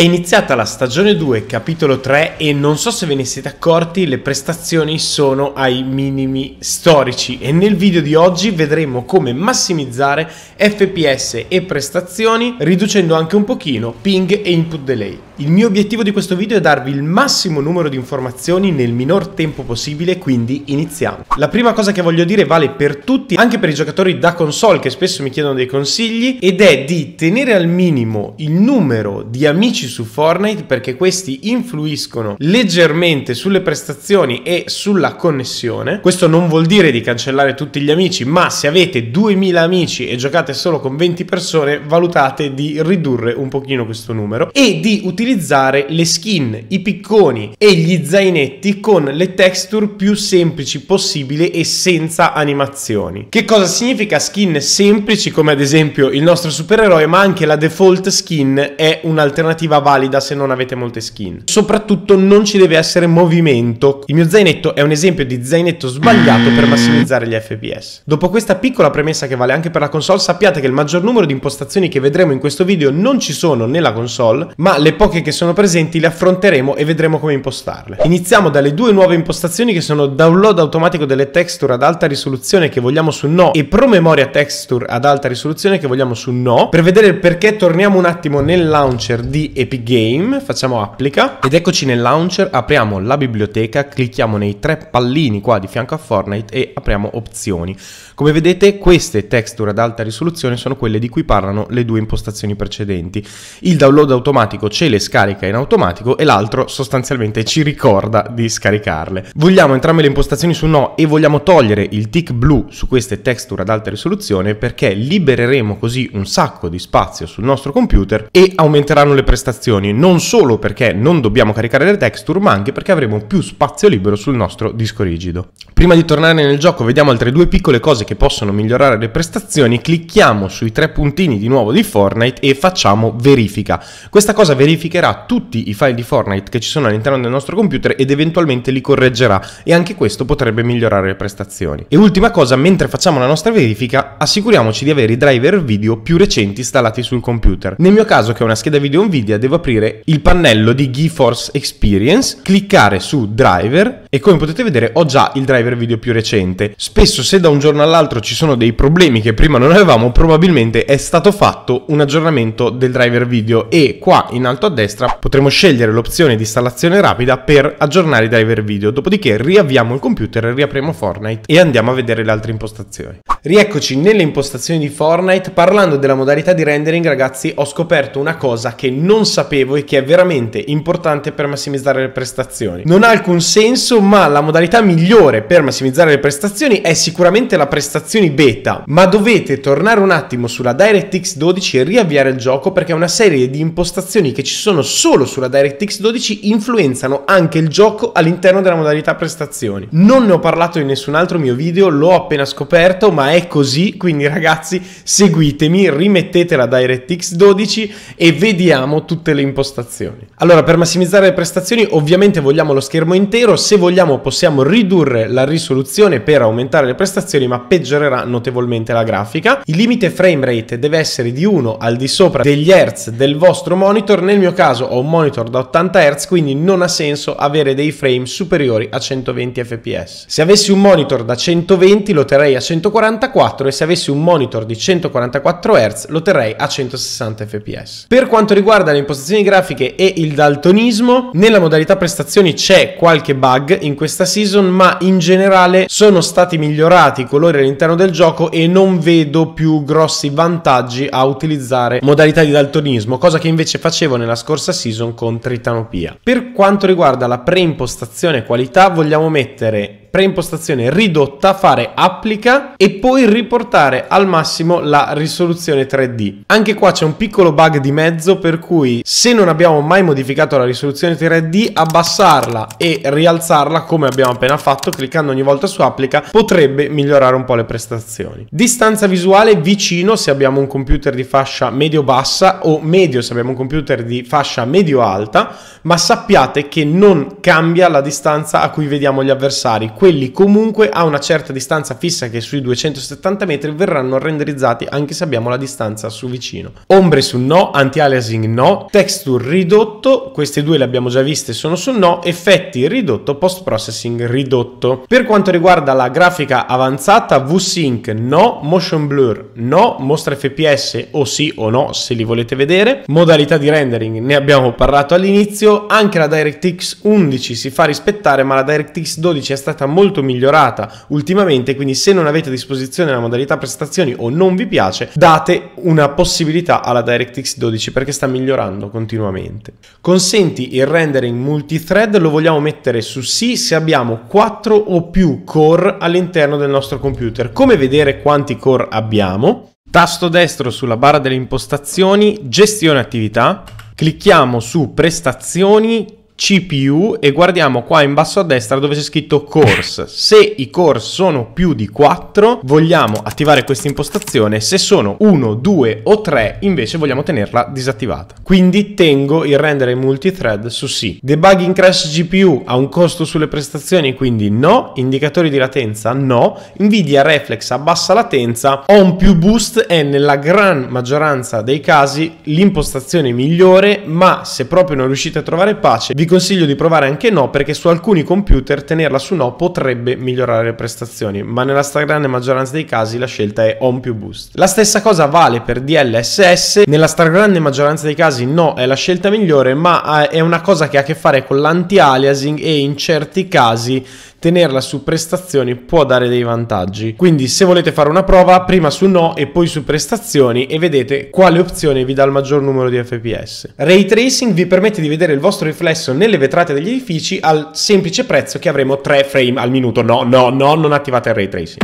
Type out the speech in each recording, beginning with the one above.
È iniziata la stagione 2, capitolo 3 e non so se ve ne siete accorti, le prestazioni sono ai minimi storici e nel video di oggi vedremo come massimizzare FPS e prestazioni riducendo anche un pochino ping e input delay. Il mio obiettivo di questo video è darvi il massimo numero di informazioni nel minor tempo possibile, quindi iniziamo. La prima cosa che voglio dire vale per tutti, anche per i giocatori da console che spesso mi chiedono dei consigli, ed è di tenere al minimo il numero di amici su Fortnite perché questi influiscono leggermente sulle prestazioni e sulla connessione. Questo non vuol dire di cancellare tutti gli amici, ma se avete 2000 amici e giocate solo con 20 persone, valutate di ridurre un pochino questo numero e di utilizzare utilizzare le skin, i picconi e gli zainetti con le texture più semplici possibile e senza animazioni. Che cosa significa skin semplici come ad esempio il nostro supereroe ma anche la default skin è un'alternativa valida se non avete molte skin. Soprattutto non ci deve essere movimento. Il mio zainetto è un esempio di zainetto sbagliato per massimizzare gli FPS. Dopo questa piccola premessa che vale anche per la console sappiate che il maggior numero di impostazioni che vedremo in questo video non ci sono nella console ma le poche tecniche che sono presenti le affronteremo e vedremo come impostarle. Iniziamo dalle due nuove impostazioni che sono download automatico delle texture ad alta risoluzione che vogliamo su no e promemoria texture ad alta risoluzione che vogliamo su no. Per vedere il perché torniamo un attimo nel launcher di Epic Game, facciamo applica ed eccoci nel launcher, apriamo la biblioteca, clicchiamo nei tre pallini qua di fianco a Fortnite e apriamo opzioni. Come vedete queste texture ad alta risoluzione sono quelle di cui parlano le due impostazioni precedenti. Il download automatico ce le scrive scarica in automatico e l'altro sostanzialmente ci ricorda di scaricarle. Vogliamo entrambe le impostazioni su no e vogliamo togliere il tick blu su queste texture ad alta risoluzione perché libereremo così un sacco di spazio sul nostro computer e aumenteranno le prestazioni non solo perché non dobbiamo caricare le texture ma anche perché avremo più spazio libero sul nostro disco rigido. Prima di tornare nel gioco vediamo altre due piccole cose che possono migliorare le prestazioni, clicchiamo sui tre puntini di nuovo di Fortnite e facciamo verifica. Questa cosa verifica identificherà tutti i file di Fortnite che ci sono all'interno del nostro computer ed eventualmente li correggerà e anche questo potrebbe migliorare le prestazioni. E ultima cosa, mentre facciamo la nostra verifica, assicuriamoci di avere i driver video più recenti installati sul computer. Nel mio caso che è una scheda video Nvidia, devo aprire il pannello di GeForce Experience, cliccare su driver e come potete vedere ho già il driver video più recente. Spesso se da un giorno all'altro ci sono dei problemi che prima non avevamo, probabilmente è stato fatto un aggiornamento del driver video e qua in alto a destra destra potremo scegliere l'opzione di installazione rapida per aggiornare i driver video, dopodiché riavviamo il computer, riapriamo Fortnite e andiamo a vedere le altre impostazioni. Rieccoci nelle impostazioni di Fortnite, parlando della modalità di rendering ragazzi ho scoperto una cosa che non sapevo e che è veramente importante per massimizzare le prestazioni. Non ha alcun senso ma la modalità migliore per massimizzare le prestazioni è sicuramente la prestazione beta, ma dovete tornare un attimo sulla DirectX 12 e riavviare il gioco perché è una serie di impostazioni che ci sono sono solo sulla DirectX 12 influenzano anche il gioco all'interno della modalità prestazioni. Non ne ho parlato in nessun altro mio video, l'ho appena scoperto, ma è così, quindi ragazzi seguitemi, rimettete la DirectX 12 e vediamo tutte le impostazioni. Allora, per massimizzare le prestazioni ovviamente vogliamo lo schermo intero, se vogliamo possiamo ridurre la risoluzione per aumentare le prestazioni, ma peggiorerà notevolmente la grafica. Il limite frame rate deve essere di 1 al di sopra degli hertz del vostro monitor, nel mio caso caso ho un monitor da 80 Hz, quindi non ha senso avere dei frame superiori a 120 fps. Se avessi un monitor da 120 lo terrei a 144 e se avessi un monitor di 144 Hz lo terrei a 160 fps. Per quanto riguarda le impostazioni grafiche e il daltonismo, nella modalità prestazioni c'è qualche bug in questa season, ma in generale sono stati migliorati i colori all'interno del gioco e non vedo più grossi vantaggi a utilizzare modalità di daltonismo, cosa che invece facevo nella scorsa scorsa season con Tritanopia. Per quanto riguarda la preimpostazione qualità vogliamo mettere preimpostazione ridotta, fare applica e poi riportare al massimo la risoluzione 3D. Anche qua c'è un piccolo bug di mezzo per cui se non abbiamo mai modificato la risoluzione 3D abbassarla e rialzarla come abbiamo appena fatto cliccando ogni volta su applica potrebbe migliorare un po' le prestazioni. Distanza visuale vicino se abbiamo un computer di fascia medio-bassa o medio se abbiamo un computer di fascia medio-alta ma sappiate che non cambia la distanza a cui vediamo gli avversari quelli comunque a una certa distanza fissa che sui 270 metri verranno renderizzati anche se abbiamo la distanza su vicino. Ombre su no, anti-aliasing no, texture ridotto, queste due le abbiamo già viste sono su no, effetti ridotto, post processing ridotto. Per quanto riguarda la grafica avanzata, V-Sync no, motion blur no, mostra fps o sì o no se li volete vedere, modalità di rendering ne abbiamo parlato all'inizio, anche la DirectX 11 si fa rispettare ma la DirectX 12 è stata molto migliorata ultimamente, quindi se non avete a disposizione la modalità prestazioni o non vi piace, date una possibilità alla DirectX 12 perché sta migliorando continuamente. Consenti il rendering multithread, lo vogliamo mettere su sì se abbiamo 4 o più core all'interno del nostro computer. Come vedere quanti core abbiamo? Tasto destro sulla barra delle impostazioni, gestione attività, clicchiamo su prestazioni, CPU e guardiamo qua in basso a destra dove c'è scritto course. Se i course sono più di 4 vogliamo attivare questa impostazione, se sono 1, 2 o 3 invece vogliamo tenerla disattivata. Quindi tengo il rendere multithread su sì. Debugging crash GPU ha un costo sulle prestazioni quindi no, indicatori di latenza no, Nvidia Reflex a bassa latenza, on più boost è nella gran maggioranza dei casi l'impostazione migliore ma se proprio non riuscite a trovare pace vi consiglio di provare anche No perché su alcuni computer tenerla su No potrebbe migliorare le prestazioni, ma nella stragrande maggioranza dei casi la scelta è On più Boost. La stessa cosa vale per DLSS, nella stragrande maggioranza dei casi No è la scelta migliore, ma è una cosa che ha a che fare con l'anti-aliasing e in certi casi tenerla su prestazioni può dare dei vantaggi. Quindi se volete fare una prova, prima su no e poi su prestazioni e vedete quale opzione vi dà il maggior numero di fps. Ray tracing vi permette di vedere il vostro riflesso nelle vetrate degli edifici al semplice prezzo che avremo 3 frame al minuto. No, no, no, non attivate il ray tracing.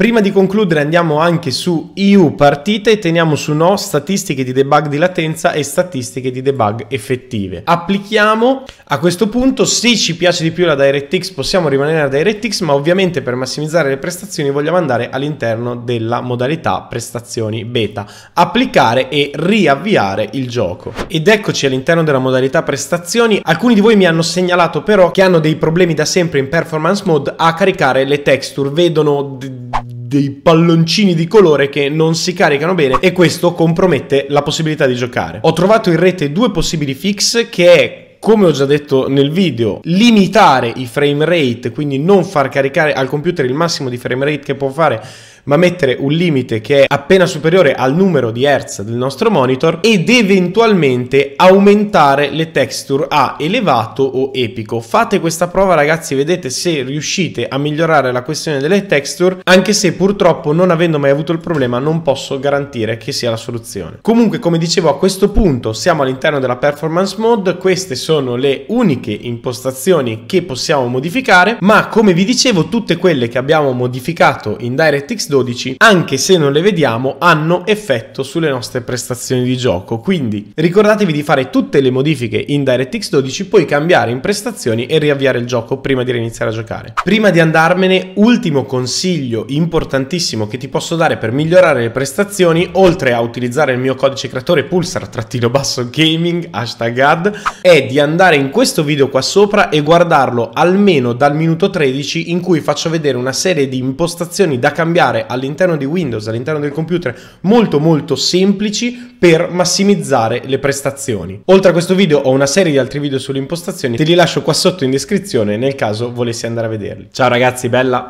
Prima di concludere andiamo anche su EU partite e teniamo su no statistiche di debug di latenza e statistiche di debug effettive. Applichiamo a questo punto, se ci piace di più la DirectX possiamo rimanere a DirectX, ma ovviamente per massimizzare le prestazioni vogliamo andare all'interno della modalità prestazioni beta, applicare e riavviare il gioco. Ed eccoci all'interno della modalità prestazioni. Alcuni di voi mi hanno segnalato però che hanno dei problemi da sempre in performance mode a caricare le texture, vedono dei palloncini di colore che non si caricano bene e questo compromette la possibilità di giocare. Ho trovato in rete due possibili fix che è come ho già detto nel video, limitare i frame rate, quindi non far caricare al computer il massimo di frame rate che può fare ma mettere un limite che è appena superiore al numero di hertz del nostro monitor ed eventualmente aumentare le texture a elevato o epico. Fate questa prova ragazzi, vedete se riuscite a migliorare la questione delle texture, anche se purtroppo non avendo mai avuto il problema non posso garantire che sia la soluzione. Comunque come dicevo a questo punto siamo all'interno della performance mode, queste sono le uniche impostazioni che possiamo modificare, ma come vi dicevo tutte quelle che abbiamo modificato in DirectX 12, anche se non le vediamo, hanno effetto sulle nostre prestazioni di gioco. Quindi ricordatevi di fare tutte le modifiche in DirectX 12, poi cambiare in prestazioni e riavviare il gioco prima di iniziare a giocare. Prima di andarmene, ultimo consiglio importantissimo che ti posso dare per migliorare le prestazioni, oltre a utilizzare il mio codice creatore pulsar-gaming, hashtag ad, è di andare in questo video qua sopra e guardarlo almeno dal minuto 13 in cui faccio vedere una serie di impostazioni da cambiare creare all'interno di Windows, all'interno del computer, molto molto semplici per massimizzare le prestazioni. Oltre a questo video ho una serie di altri video sulle impostazioni, te li lascio qua sotto in descrizione nel caso volessi andare a vederli. Ciao ragazzi, bella!